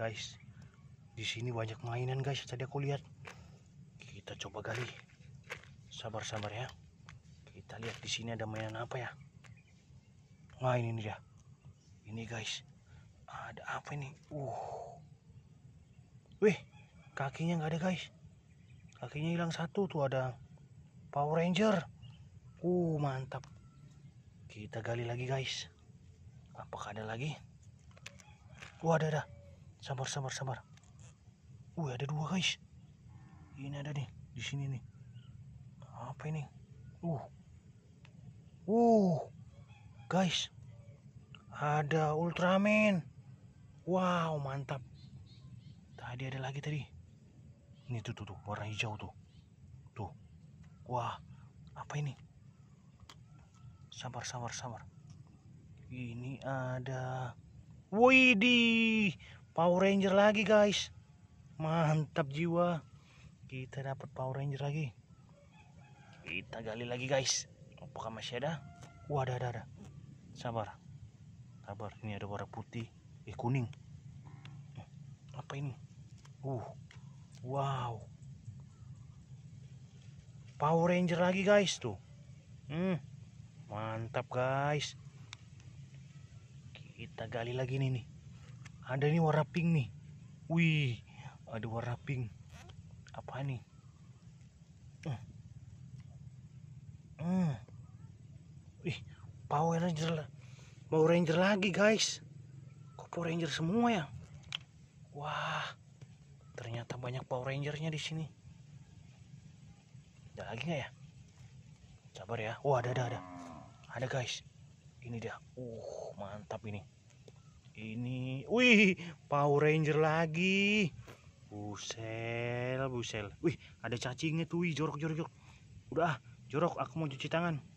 guys di sini banyak mainan guys tadi aku lihat kita coba gali sabar-sabar ya kita lihat di sini ada mainan apa ya nah ini dia ini guys ada apa ini uh wih kakinya nggak ada guys kakinya hilang satu tuh ada Power Ranger uh mantap kita gali lagi guys apakah ada lagi wah ada ada sabar sabar sabar Wih ada dua guys ini ada nih di sini nih apa ini uh uh guys ada Ultraman wow mantap tadi ada lagi tadi ini tuh tuh, tuh warna hijau tuh tuh wah apa ini sabar sabar sabar ini ada Widih Power Ranger lagi guys mantap jiwa kita dapat Power Ranger lagi kita gali lagi guys apakah masih ada Wadah ada ada, ada. sabar sabar ini ada warna putih eh kuning apa ini uh wow Power Ranger lagi guys tuh hmm, mantap guys kita gali lagi nih nih ada ini warna pink nih wih ada warna pink apa nih Hmm, Ih, Power Ranger Power Ranger lagi guys kok Power Ranger semua ya wah ternyata banyak Power Rangernya di sini ada lagi nggak ya sabar ya wah ada ada ada ada guys ini dia uh mantap ini ini wih Power Ranger lagi busel busel wih ada cacingnya tuh wih jorok jorok jorok udah jorok aku mau cuci tangan